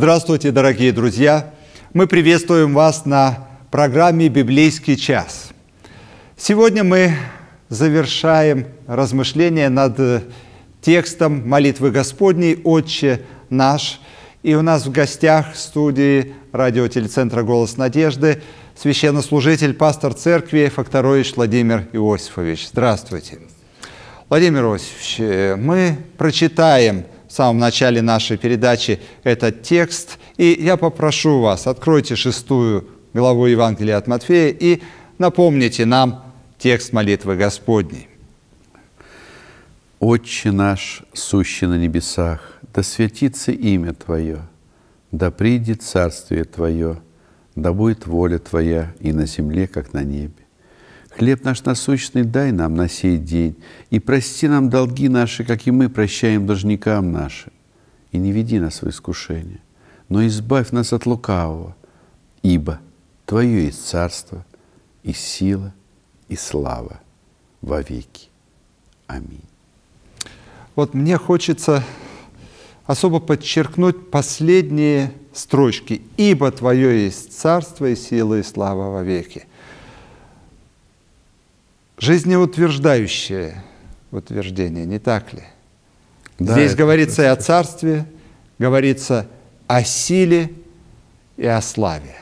Здравствуйте, дорогие друзья! Мы приветствуем вас на программе «Библейский час». Сегодня мы завершаем размышления над э, текстом молитвы Господней «Отче наш». И у нас в гостях в студии радиотелецентра «Голос надежды» священнослужитель, пастор церкви Факторович Владимир Иосифович. Здравствуйте. Владимир Иосифович, э, мы прочитаем – в самом начале нашей передачи этот текст. И я попрошу вас, откройте шестую главу Евангелия от Матфея и напомните нам текст молитвы Господней. «Отче наш, сущий на небесах, да святится имя Твое, да придет царствие Твое, да будет воля Твоя и на земле, как на небе. Хлеб наш насущный дай нам на сей день, и прости нам долги наши, как и мы прощаем должникам нашим. И не веди нас в искушение, но избавь нас от лукавого, ибо Твое есть царство, и сила, и слава во веки. Аминь. Вот мне хочется особо подчеркнуть последние строчки. «Ибо Твое есть царство и сила и слава во веки» жизнеутверждающее утверждение, не так ли? Да, Здесь говорится это... и о царстве, говорится о силе и о славе.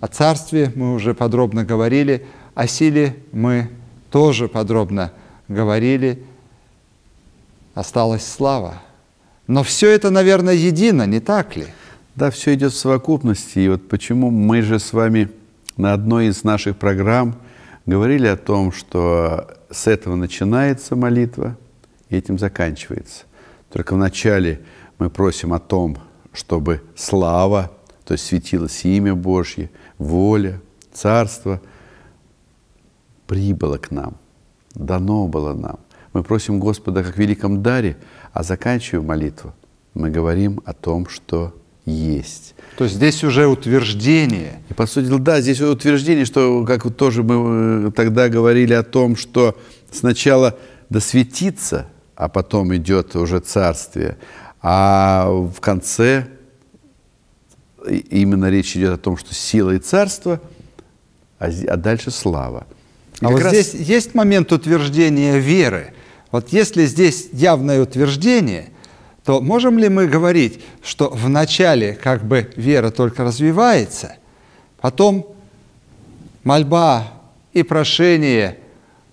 О царстве мы уже подробно говорили, о силе мы тоже подробно говорили. Осталась слава. Но все это, наверное, едино, не так ли? Да, все идет в совокупности. И вот почему мы же с вами на одной из наших программ – говорили о том, что с этого начинается молитва и этим заканчивается. Только вначале мы просим о том, чтобы слава, то есть светилось имя Божье, воля, царство прибыло к нам, дано было нам. Мы просим Господа как великом даре, а заканчивая молитву, мы говорим о том, что есть. То есть здесь уже утверждение. И, по сути, да, здесь утверждение, что, как тоже мы э, тогда говорили о том, что сначала досветиться, а потом идет уже царствие, а в конце именно речь идет о том, что сила и царство, а, а дальше слава. И а вот раз... здесь есть момент утверждения веры. Вот если здесь явное утверждение – то можем ли мы говорить, что вначале как бы вера только развивается, потом мольба и прошение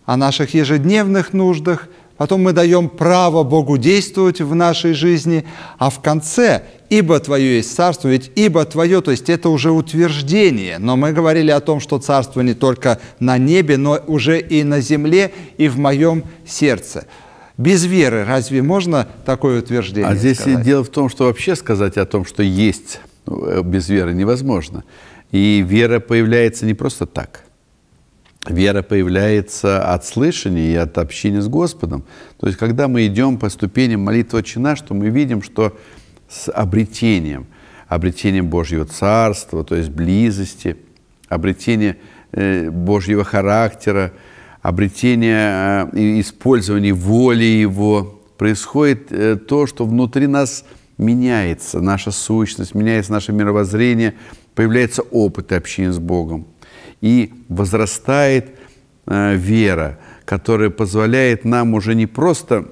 о наших ежедневных нуждах, потом мы даем право Богу действовать в нашей жизни, а в конце «Ибо Твое есть Царство», ведь «Ибо Твое», то есть это уже утверждение, но мы говорили о том, что Царство не только на небе, но уже и на земле, и в моем сердце – без веры разве можно такое утверждение А здесь сказать? дело в том, что вообще сказать о том, что есть э, без веры невозможно. И вера появляется не просто так. Вера появляется от слышания и от общения с Господом. То есть, когда мы идем по ступеням молитвы чина, что мы видим, что с обретением, обретением Божьего Царства, то есть близости, обретение э, Божьего характера, обретение э, и использование воли Его, происходит э, то, что внутри нас меняется, наша сущность, меняется наше мировоззрение, появляется опыт общения с Богом. И возрастает э, вера, которая позволяет нам уже не просто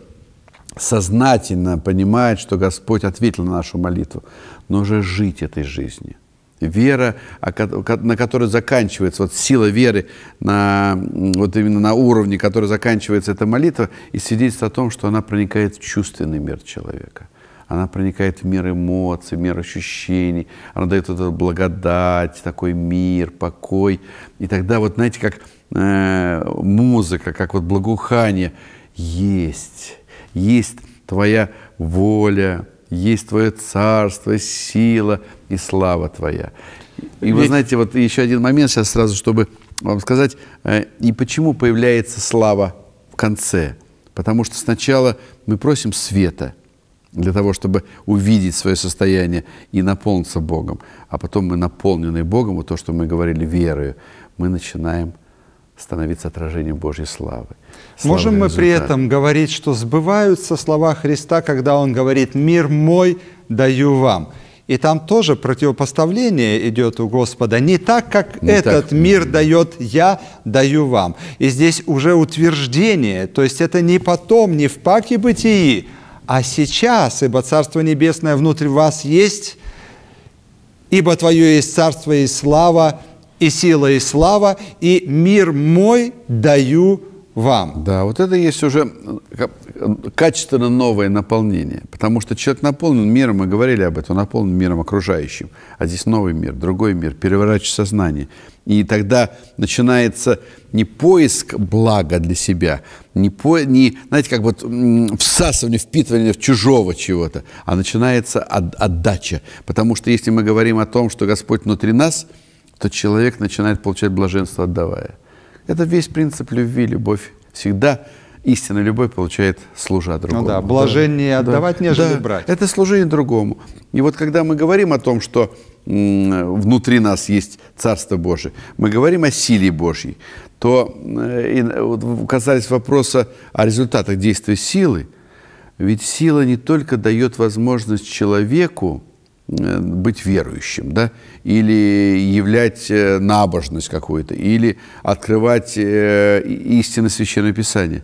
сознательно понимать, что Господь ответил на нашу молитву, но уже жить этой жизнью вера, а на которой заканчивается, вот сила веры, на, вот именно на уровне, который заканчивается эта молитва, и свидетельство о том, что она проникает в чувственный мир человека. Она проникает в мир эмоций, мир ощущений, она дает вот эту благодать, такой мир, покой. И тогда вот, знаете, как э, музыка, как вот благоухание, есть, есть твоя воля, есть Твое царство, сила и слава Твоя. И Ведь... вы знаете, вот еще один момент сейчас сразу, чтобы вам сказать, э, и почему появляется слава в конце. Потому что сначала мы просим света для того, чтобы увидеть свое состояние и наполниться Богом. А потом мы наполнены Богом, вот то, что мы говорили, верою, мы начинаем становиться отражением Божьей славы. славы Можем результат. мы при этом говорить, что сбываются слова Христа, когда Он говорит «Мир мой даю вам». И там тоже противопоставление идет у Господа. Не так, как не этот так. мир дает я, даю вам. И здесь уже утверждение. То есть это не потом, не в паке бытии, а сейчас, ибо Царство Небесное внутри вас есть, ибо Твое есть Царство и слава – и сила, и слава, и мир мой даю вам. Да, вот это есть уже э, качественно новое наполнение. Потому что человек наполнен миром, мы говорили об этом, наполнен миром окружающим. А здесь новый мир, другой мир, переворачивает сознание. И тогда начинается не поиск блага для себя, не, по, не знаете, как вот всасывание, впитывание в чужого чего-то, а начинается от, отдача. Потому что если мы говорим о том, что Господь внутри нас – то человек начинает получать блаженство, отдавая. Это весь принцип любви, любовь всегда истинная любовь получает служа ну другому. Ну да, блажение да, отдавать, да, нежели да, брать. Это служение другому. И вот когда мы говорим о том, что внутри нас есть Царство Божие, мы говорим о силе Божьей, то э, и, э, вот, касались вопроса о результатах действия силы, ведь сила не только дает возможность человеку Э, быть верующим, да, или являть э, набожность какую-то, или открывать э, истины Священного Писания.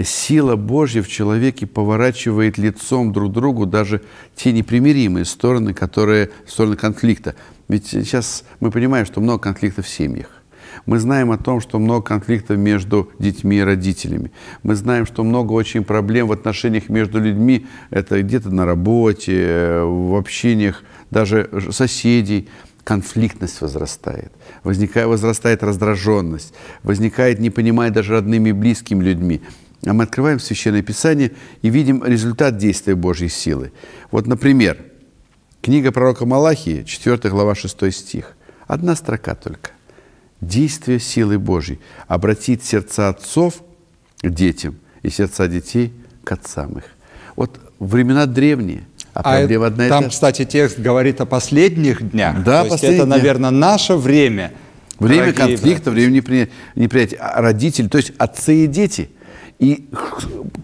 Сила Божья в человеке поворачивает лицом друг другу даже те непримиримые стороны, которые, стороны конфликта. Ведь сейчас мы понимаем, что много конфликтов в семьях мы знаем о том, что много конфликтов между детьми и родителями. Мы знаем, что много очень проблем в отношениях между людьми. Это где-то на работе, в общениях, даже соседей конфликтность возрастает, возникает, возрастает раздраженность, возникает непонимание даже родными и близкими людьми. А мы открываем Священное Писание и видим результат действия Божьей силы. Вот, например, книга пророка Малахии, 4 глава, 6 стих. Одна строка только – действие силы Божьей обратить сердца отцов к детям и сердца детей к отцам их. Вот времена древние – а, а проблема одна и Там, кстати, текст говорит о последних днях. Да, То есть это, наверное, наше время. Время конфликта, время неприятия. А родители, то есть отцы и дети – и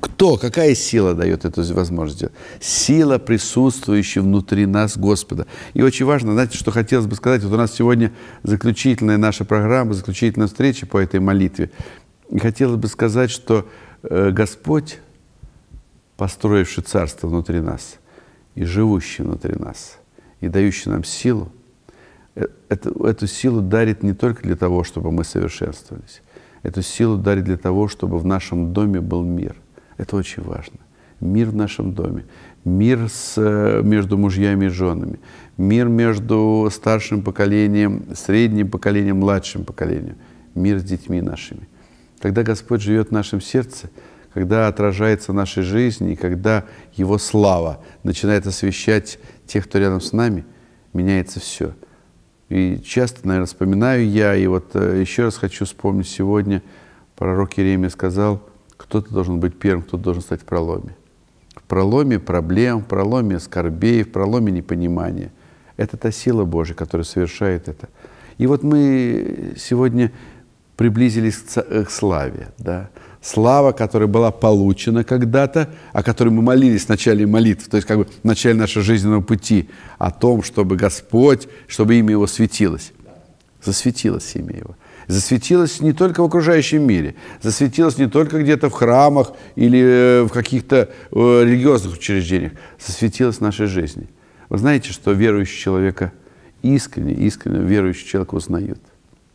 кто, какая сила дает эту возможность сделать? Сила, присутствующая внутри нас Господа. И очень важно, знаете, что хотелось бы сказать, вот у нас сегодня заключительная наша программа, заключительная встреча по этой молитве. И хотелось бы сказать, что э, Господь, построивший царство внутри нас и живущий внутри нас, и дающий нам силу, э, эту, эту силу дарит не только для того, чтобы мы совершенствовались, Эту силу дарит для того, чтобы в нашем доме был мир. Это очень важно. Мир в нашем доме, мир с, э, между мужьями и женами, мир между старшим поколением, средним поколением, младшим поколением, мир с детьми нашими. Когда Господь живет в нашем сердце, когда отражается в нашей жизни, когда Его слава начинает освещать тех, кто рядом с нами, меняется все – и часто, наверное, вспоминаю я, и вот э, еще раз хочу вспомнить сегодня, пророк Иеремия сказал, кто-то должен быть первым, кто-то должен стать в проломе. В проломе проблем, в проломе скорбей, в проломе непонимания. Это та сила Божья, которая совершает это. И вот мы сегодня приблизились к э, славе, да, слава, которая была получена когда-то, о которой мы молились в начале молитв, то есть как бы в начале нашего жизненного пути, о том, чтобы Господь, чтобы имя Его светилось. Засветилось имя Его. Засветилось не только в окружающем мире, засветилось не только где-то в храмах или э, в каких-то э, религиозных учреждениях, засветилось в нашей жизни. Вы знаете, что верующий человека искренне, искренне верующий человек узнает.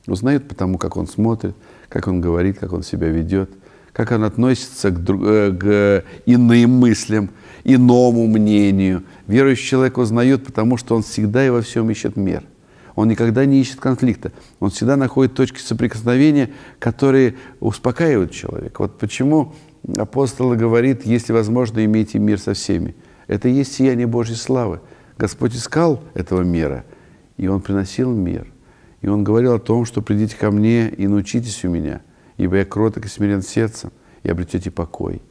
Узнает потому, как он смотрит, как он говорит, как он себя ведет – как он относится к, друг, э, к иным мыслям, иному мнению. Верующий человек узнает, потому что он всегда и во всем ищет мир. Он никогда не ищет конфликта. Он всегда находит точки соприкосновения, которые успокаивают человека. Вот почему апостол говорит, если возможно, имейте мир со всеми. Это и есть сияние Божьей славы. Господь искал этого мира, и Он приносил мир. И Он говорил о том, что придите ко мне и научитесь у меня, ибо я кроток и смирен сердцем, и обретете покой.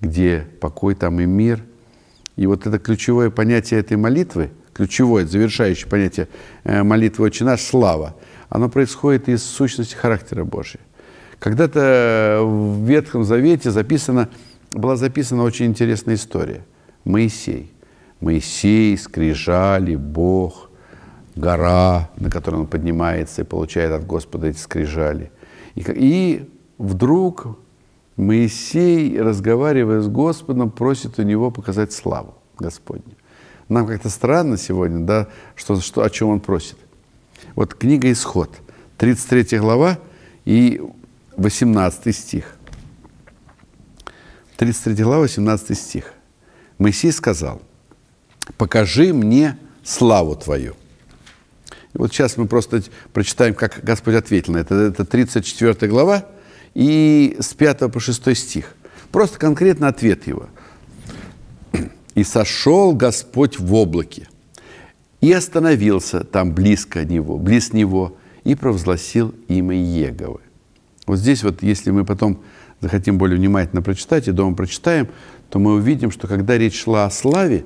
Где покой, там и мир. И вот это ключевое понятие этой молитвы, ключевое, завершающее понятие э, молитвы «Отче наш» — слава. Оно происходит из сущности характера Божьего. Когда-то в Ветхом Завете записана, была записана очень интересная история. Моисей. Моисей, скрижали, Бог, гора, на которой он поднимается и получает от Господа эти скрижали. И, и вдруг Моисей, разговаривая с Господом, просит у него показать славу Господню. Нам как-то странно сегодня, да, что, что, о чем он просит. Вот книга «Исход», 33 глава и 18 стих. 33 глава, 18 стих. Моисей сказал, «Покажи мне славу Твою». Вот сейчас мы просто прочитаем, как Господь ответил на это. Это 34 глава и с 5 по 6 стих. Просто конкретно ответ его. «И сошел Господь в облаке, и остановился там близко него, близ него, и провозгласил имя Еговы». Вот здесь вот, если мы потом захотим более внимательно прочитать и дома прочитаем, то мы увидим, что когда речь шла о славе,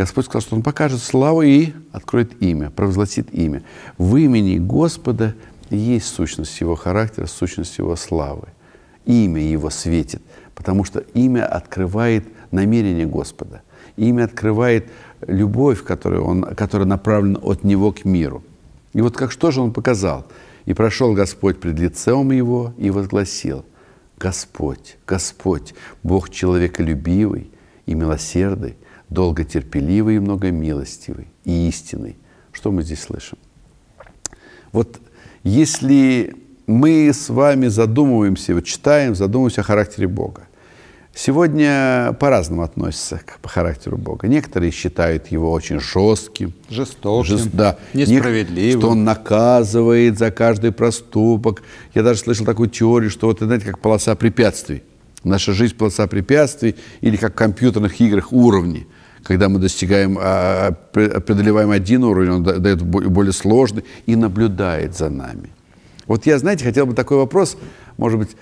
Господь сказал, что Он покажет славу и откроет имя, провозгласит имя. В имени Господа есть сущность Его характера, сущность Его славы. Имя Его светит, потому что имя открывает намерение Господа. Имя открывает любовь, которая, он, которая направлена от Него к миру. И вот как что же Он показал? «И прошел Господь пред лицем Его и возгласил, Господь, Господь, Бог человеколюбивый и милосердный, долго терпеливый и многомилостивый и истинный. Что мы здесь слышим? Вот если мы с вами задумываемся, вот читаем, задумываемся о характере Бога. Сегодня по-разному относятся к по характеру Бога. Некоторые считают его очень жестким, жестоким, жест, да, несправедливым, что он наказывает за каждый проступок. Я даже слышал такую теорию, что вот, знаете, как полоса препятствий. Наша жизнь полоса препятствий или как в компьютерных играх уровни – когда мы достигаем, а, преодолеваем один уровень, он дает более сложный и наблюдает за нами. Вот я, знаете, хотел бы такой вопрос, может быть,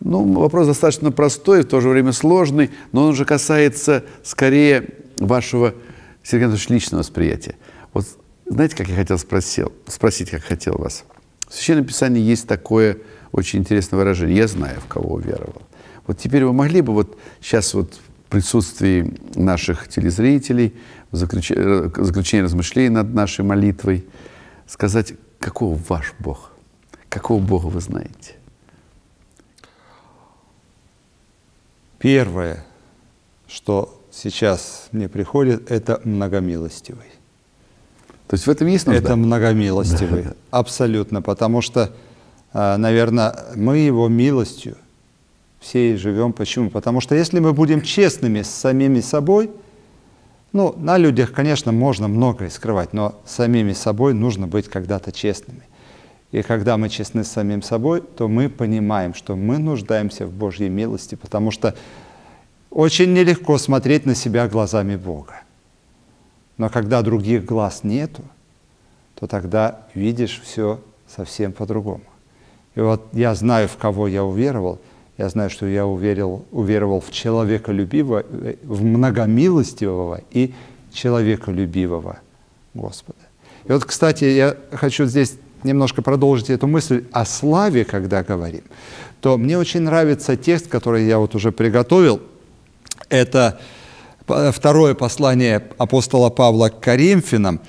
ну, вопрос достаточно простой, в то же время сложный, но он же касается скорее вашего, Сергей Анатольевич, личного восприятия. Вот знаете, как я хотел спросил, спросить, как хотел вас? В Священном Писании есть такое очень интересное выражение. Я знаю, в кого уверовал. Вот теперь вы могли бы вот сейчас вот присутствии наших телезрителей, в заключении, э, заключении размышлений над нашей молитвой, сказать, какого ваш Бог, какого Бога вы знаете? Первое, что сейчас мне приходит, это многомилостивый. То есть в этом есть нужда? Это многомилостивый, абсолютно, потому что, а, наверное, мы его милостью – все и живем. Почему? Потому что если мы будем честными с самими собой, ну, на людях, конечно, можно многое скрывать, но самими собой нужно быть когда-то честными. И когда мы честны с самим собой, то мы понимаем, что мы нуждаемся в Божьей милости, потому что очень нелегко смотреть на себя глазами Бога. Но когда других глаз нету, то тогда видишь все совсем по-другому. И вот я знаю, в кого я уверовал, я знаю, что я уверил, уверовал в человеколюбивого, в многомилостивого и человеколюбивого Господа. И вот, кстати, я хочу здесь немножко продолжить эту мысль о славе, когда говорим, то мне очень нравится текст, который я вот уже приготовил. Это второе послание апостола Павла к Коринфянам,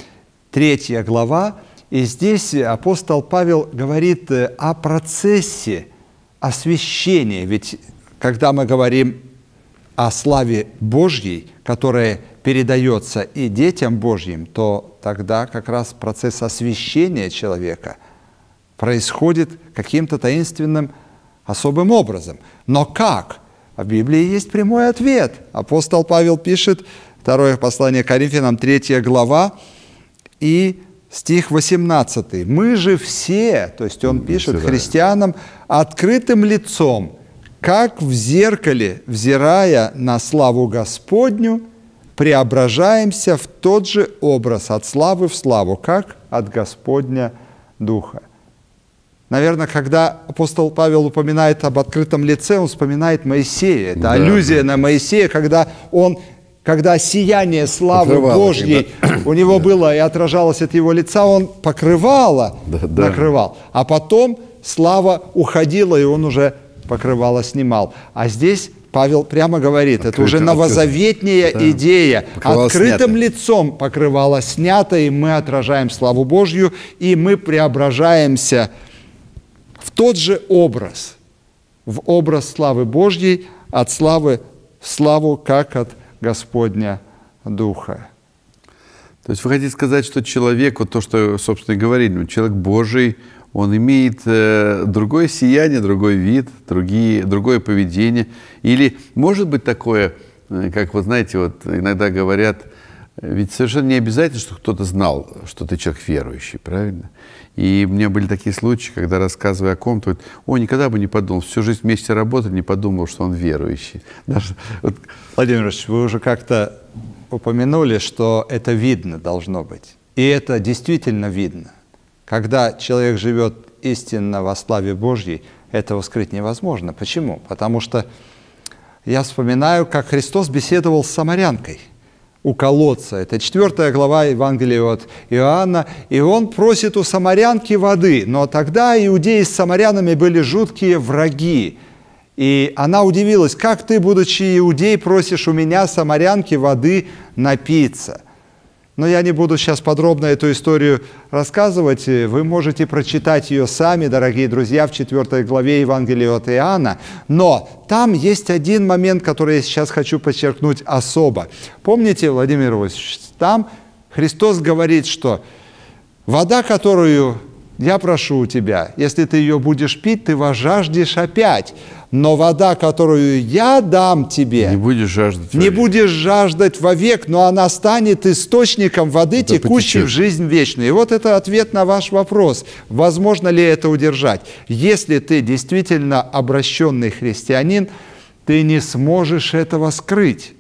третья глава. И здесь апостол Павел говорит э, о процессе – освящение. Ведь когда мы говорим о славе Божьей, которая передается и детям Божьим, то тогда как раз процесс освящения человека происходит каким-то таинственным особым образом. Но как? В Библии есть прямой ответ. Апостол Павел пишет, второе послание Коринфянам, 3 глава, и стих 18. «Мы же все, то есть он пишет христианам, открытым лицом, как в зеркале, взирая на славу Господню, преображаемся в тот же образ от славы в славу, как от Господня Духа». Наверное, когда апостол Павел упоминает об открытом лице, он вспоминает Моисея. Это да. аллюзия на Моисея, когда он когда сияние славы покрывало, Божьей когда... у него да. было и отражалось от его лица, он покрывало да, да. накрывал. А потом слава уходила, и он уже покрывало снимал. А здесь Павел прямо говорит, Открыто, это уже новозаветняя да. идея. Открытым снято. лицом покрывало снято, и мы отражаем славу Божью, и мы преображаемся в тот же образ, в образ славы Божьей, от славы в славу, как от Господня Духа. То есть вы хотите сказать, что человек, вот то, что, собственно, и говорили, ну, человек Божий, он имеет э, другое сияние, другой вид, другие, другое поведение. Или может быть такое, э, как вы знаете, вот иногда говорят, ведь совершенно не обязательно, что кто-то знал, что ты человек верующий, правильно? И у меня были такие случаи, когда, рассказывая о ком-то, говорит, о, никогда бы не подумал, всю жизнь вместе работали, не подумал, что он верующий. Даже, вот... Владимир Ильич, вы уже как-то упомянули, что это видно должно быть. И это действительно видно. Когда человек живет истинно во славе Божьей, этого скрыть невозможно. Почему? Потому что я вспоминаю, как Христос беседовал с самарянкой – у колодца. Это четвертая глава Евангелия от Иоанна. И он просит у самарянки воды. Но тогда иудеи с самарянами были жуткие враги. И она удивилась, как ты, будучи иудей, просишь у меня, самарянки, воды напиться – но я не буду сейчас подробно эту историю рассказывать. Вы можете прочитать ее сами, дорогие друзья, в 4 главе Евангелия от Иоанна. Но там есть один момент, который я сейчас хочу подчеркнуть особо. Помните, Владимир Васильевич? там Христос говорит, что вода, которую я прошу у тебя, если ты ее будешь пить, ты возжаждешь опять но вода, которую я дам тебе, не будешь жаждать, не вовек. будешь жаждать вовек, но она станет источником воды, да текущей потечет. в жизнь вечную. И вот это ответ на ваш вопрос, возможно ли это удержать. Если ты действительно обращенный христианин, ты не сможешь этого скрыть.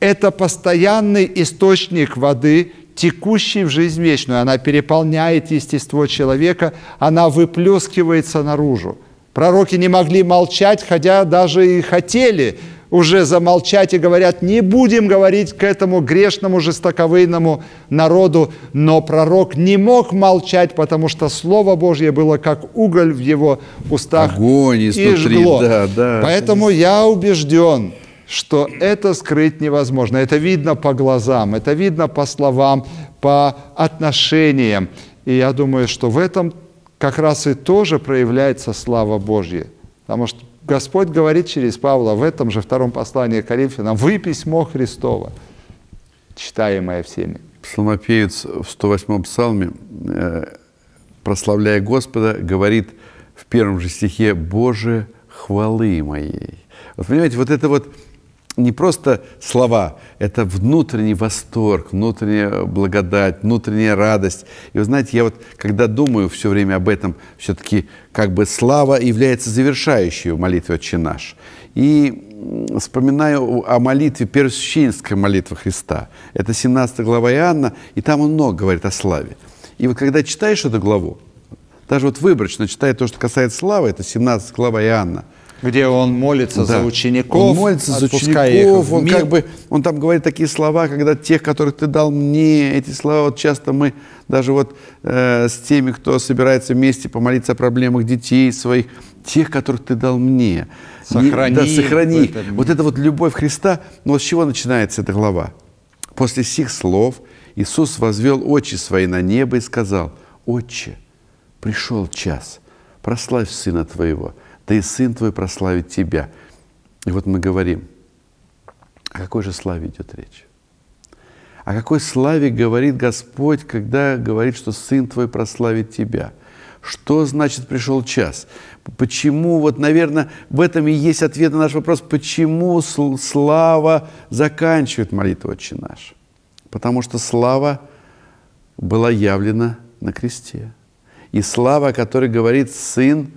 Это постоянный источник воды, текущей в жизнь вечную. Она переполняет естество человека, она выплескивается наружу. Пророки не могли молчать, хотя даже и хотели уже замолчать и говорят, не будем говорить к этому грешному, жестоковыйному народу. Но пророк не мог молчать, потому что Слово Божье было как уголь в его устах Огонь изнутри, и жгло. Да, да. Поэтому я убежден, что это скрыть невозможно. Это видно по глазам, это видно по словам, по отношениям. И я думаю, что в этом как раз и тоже проявляется слава Божья. Потому что Господь говорит через Павла в этом же втором послании Коринфянам, «Вы письмо Христово, читаемое всеми». Псалмопеец в 108-м псалме, э, прославляя Господа, говорит в первом же стихе «Боже, хвалы моей». Вот понимаете, вот это вот не просто слова, это внутренний восторг, внутренняя благодать, внутренняя радость. И вы знаете, я вот когда думаю все время об этом, все-таки как бы слава является завершающей молитвы «Отче наш». И вспоминаю о молитве, первосвященнической молитвы Христа. Это 17 глава Иоанна, и там он много говорит о славе. И вот когда читаешь эту главу, даже вот выборочно читая то, что касается славы, это 17 глава Иоанна – где он молится да. за учеников, он молится за учеников, он как бы, он там говорит такие слова, когда тех, которых ты дал мне, эти слова вот часто мы даже вот э, с теми, кто собирается вместе помолиться о проблемах детей своих, тех, которых ты дал мне, сохрани, не, да, сохрани. Вот это вот любовь Христа, Но ну вот с чего начинается эта глава? После сих слов Иисус возвел очи свои на небо и сказал, «Отче, пришел час, прославь Сына Твоего, да и Сын Твой прославит Тебя. И вот мы говорим, о какой же славе идет речь? О какой славе говорит Господь, когда говорит, что Сын Твой прославит Тебя? Что значит пришел час? Почему, вот, наверное, в этом и есть ответ на наш вопрос, почему слава заканчивает молитву «Отче наш»? Потому что слава была явлена на кресте. И слава, о которой говорит Сын,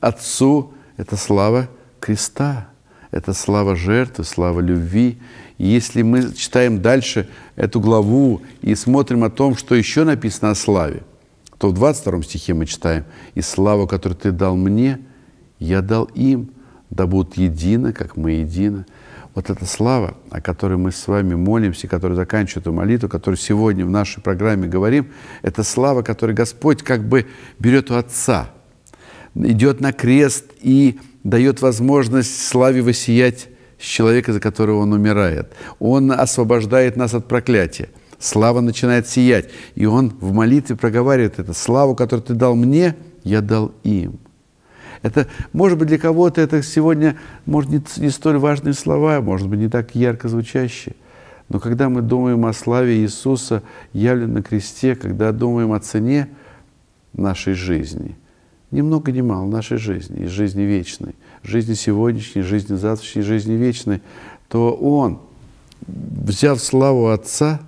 Отцу – это слава креста, это слава жертвы, слава любви. И если мы читаем дальше эту главу и смотрим о том, что еще написано о славе, то в 22 стихе мы читаем «И славу, которую ты дал мне, я дал им, да будут едины, как мы едины». Вот эта слава, о которой мы с вами молимся, которая заканчивает эту молитву, которую сегодня в нашей программе говорим, это слава, которую Господь как бы берет у Отца – идет на крест и дает возможность славе воссиять с человека, за которого он умирает. Он освобождает нас от проклятия. Слава начинает сиять. И он в молитве проговаривает это. «Славу, которую ты дал мне, я дал им». Это, может быть, для кого-то это сегодня, может, не, не столь важные слова, может быть, не так ярко звучащие. Но когда мы думаем о славе Иисуса, явленном на кресте, когда думаем о цене нашей жизни – ни много ни мало нашей жизни, из жизни вечной, жизни сегодняшней, жизни завтрашней, жизни вечной, то Он, взяв славу Отца,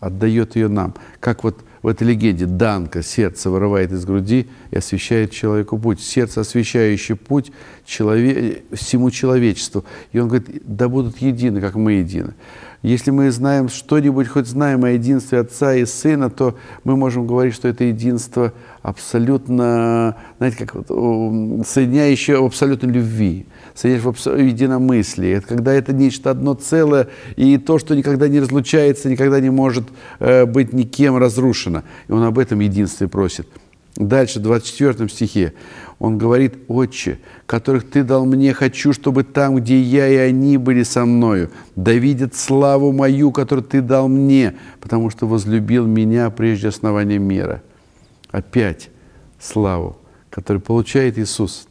отдает ее нам. Как вот в этой легенде Данка сердце вырывает из груди и освещает человеку путь. Сердце, освещающее путь человек, всему человечеству. И он говорит, да будут едины, как мы едины. Если мы знаем что-нибудь, хоть знаем о единстве Отца и Сына, то мы можем говорить, что это единство абсолютно, знаете, как вот, соединяющее в абсолютной любви соединяешь в абсо- единомыслии. Это когда это нечто одно целое, и то, что никогда не разлучается, никогда не может э, быть никем разрушено. И он об этом единстве просит. Дальше, в 24 стихе, он говорит, «Отче, которых Ты дал мне, хочу, чтобы там, где я и они были со мною, да видят славу мою, которую Ты дал мне, потому что возлюбил меня прежде основания мира». Опять славу, которую получает Иисус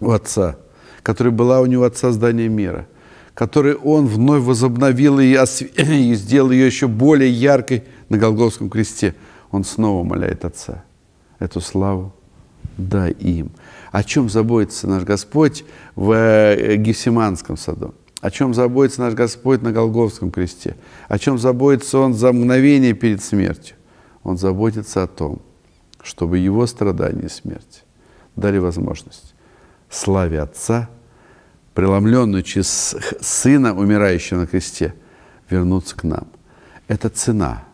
у Отца – которая была у него от создания мира, которую он вновь возобновил и, осв... и сделал ее еще более яркой на Голговском кресте. Он снова моляет Отца. Эту славу дай им. О чем заботится наш Господь в э, Гефсиманском саду? О чем заботится наш Господь на Голговском кресте? О чем заботится Он за мгновение перед смертью? Он заботится о том, чтобы Его страдания и смерть дали возможность славе Отца, преломленную через Сына, умирающего на кресте, вернуться к нам. Это цена.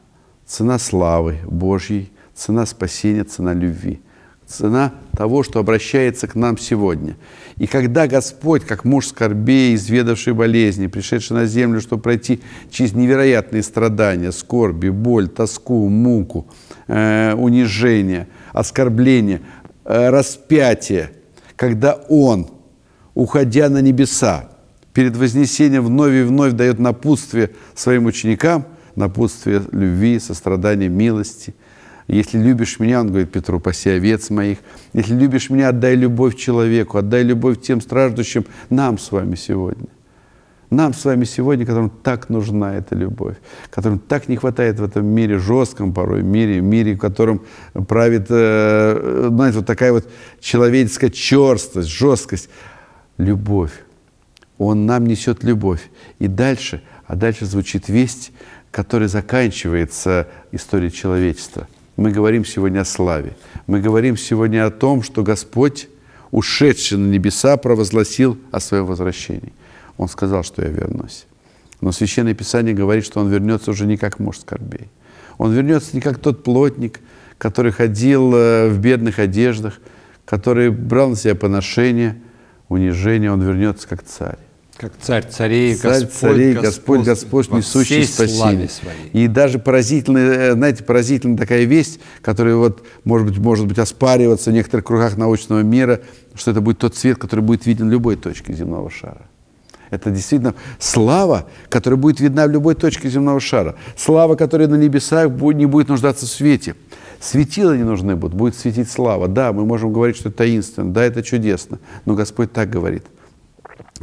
Цена славы Божьей, цена спасения, цена любви. Цена того, что обращается к нам сегодня. И когда Господь, как муж скорбей, изведавший болезни, пришедший на землю, чтобы пройти через невероятные страдания, скорби, боль, тоску, муку, э, унижение, оскорбление, э, распятие – когда Он, уходя на небеса, перед вознесением вновь и вновь дает напутствие своим ученикам, напутствие любви, сострадания, милости. Если любишь меня, он говорит Петру, паси овец моих. Если любишь меня, отдай любовь человеку, отдай любовь тем страждущим нам с вами сегодня. Нам с вами сегодня, которым так нужна эта любовь, которым так не хватает в этом мире, жестком порой мире, мире, в котором правит, э, знаете, вот такая вот человеческая черстость, жесткость. Любовь. Он нам несет любовь. И дальше, а дальше звучит весть, которая заканчивается историей человечества. Мы говорим сегодня о славе. Мы говорим сегодня о том, что Господь, ушедший на небеса, провозгласил о своем возвращении – он сказал, что я вернусь. Но Священное Писание говорит, что он вернется уже не как муж скорбей. Он вернется не как тот плотник, который ходил э, в бедных одеждах, который брал на себя поношение, унижение. Он вернется как царь. Как царь царей, царь, Господь, царей, Господь, Господь, Господь несущий спасение. И даже поразительная, э, знаете, поразительная такая весть, которая вот, может быть, может быть оспариваться в некоторых кругах научного мира, что это будет тот свет, который будет виден любой точке земного шара. Это действительно слава, которая будет видна в любой точке земного шара. Слава, которая на небесах будет, не будет нуждаться в свете. Светила не нужны будут, будет светить слава. Да, мы можем говорить, что это таинственно, да, это чудесно. Но Господь так говорит.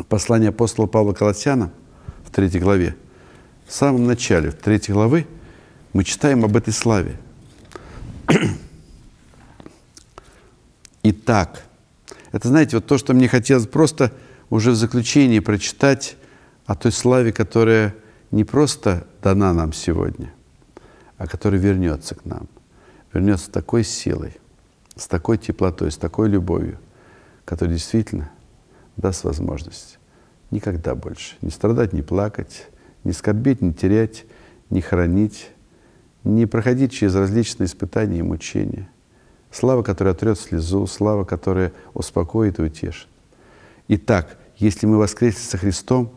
Послание апостола Павла Колоссяна в третьей главе, в самом начале, в третьей главы, мы читаем об этой славе. Итак, это, знаете, вот то, что мне хотелось просто уже в заключении прочитать о той славе, которая не просто дана нам сегодня, а которая вернется к нам. Вернется с такой силой, с такой теплотой, с такой любовью, которая действительно даст возможность никогда больше не страдать, не плакать, не скорбеть, не терять, не хранить, не проходить через различные испытания и мучения. Слава, которая отрет слезу, слава, которая успокоит и утешит. Итак, если мы воскресли со Христом,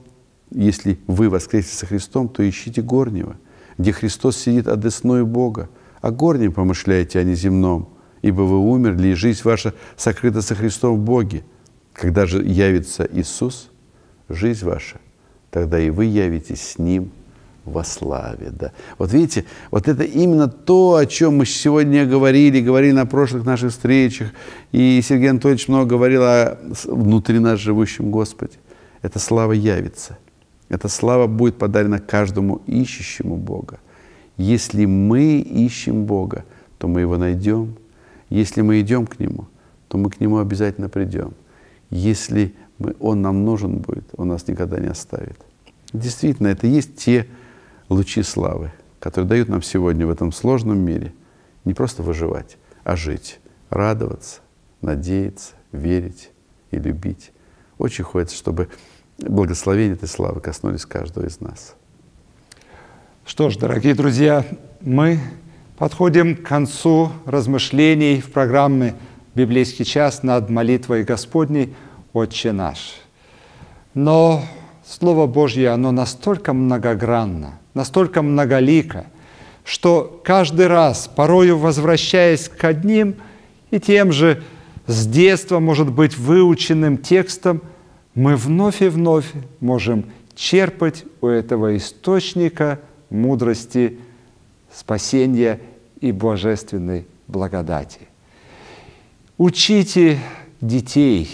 если вы воскресли со Христом, то ищите горнего, где Христос сидит одесную Бога, а горнем помышляйте, а не земном, ибо вы умерли, и жизнь ваша сокрыта со Христом в Боге. Когда же явится Иисус, жизнь ваша, тогда и вы явитесь с Ним – во славе. Да. Вот видите, вот это именно то, о чем мы сегодня говорили, говорили на прошлых наших встречах, и Сергей Анатольевич много говорил о внутри нас живущем Господе. Эта слава явится. Эта слава будет подарена каждому ищущему Бога. Если мы ищем Бога, то мы Его найдем. Если мы идем к Нему, то мы к Нему обязательно придем. Если мы, Он нам нужен будет, Он нас никогда не оставит. Действительно, это есть те лучи славы, которые дают нам сегодня в этом сложном мире не просто выживать, а жить, радоваться, надеяться, верить и любить. Очень хочется, чтобы благословение этой славы коснулись каждого из нас. Что ж, дорогие друзья, мы подходим к концу размышлений в программе «Библейский час» над молитвой Господней «Отче наш». Но Слово Божье, оно настолько многогранно – настолько многолика, что каждый раз, порою возвращаясь к одним и тем же с детства, может быть, выученным текстом, мы вновь и вновь можем черпать у этого источника мудрости, спасения и божественной благодати. Учите детей,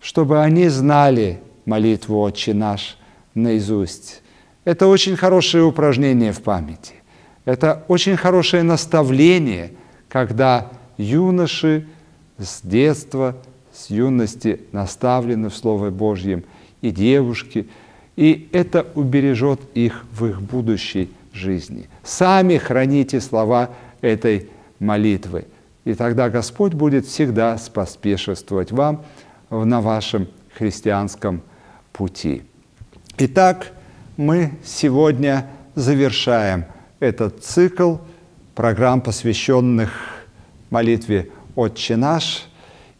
чтобы они знали молитву «Отче наш» наизусть, это очень хорошее упражнение в памяти. Это очень хорошее наставление, когда юноши с детства, с юности наставлены в Слове Божьем, и девушки, и это убережет их в их будущей жизни. Сами храните слова этой молитвы, и тогда Господь будет всегда поспешествовать вам на вашем христианском пути. Итак, мы сегодня завершаем этот цикл программ, посвященных молитве «Отче наш»,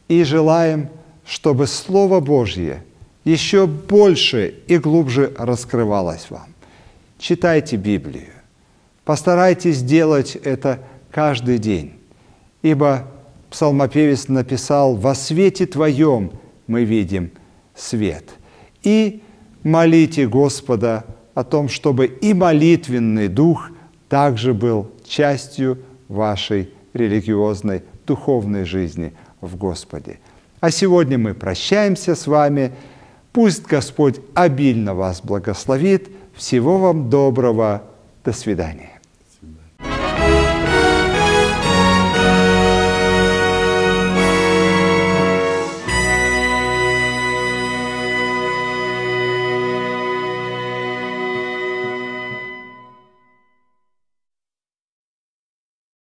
и желаем, чтобы Слово Божье еще больше и глубже раскрывалось вам. Читайте Библию, постарайтесь делать это каждый день, ибо псалмопевец написал «Во свете Твоем мы видим свет». И – молите Господа о том, чтобы и молитвенный дух также был частью вашей религиозной духовной жизни в Господе. А сегодня мы прощаемся с вами. Пусть Господь обильно вас благословит. Всего вам доброго. До свидания.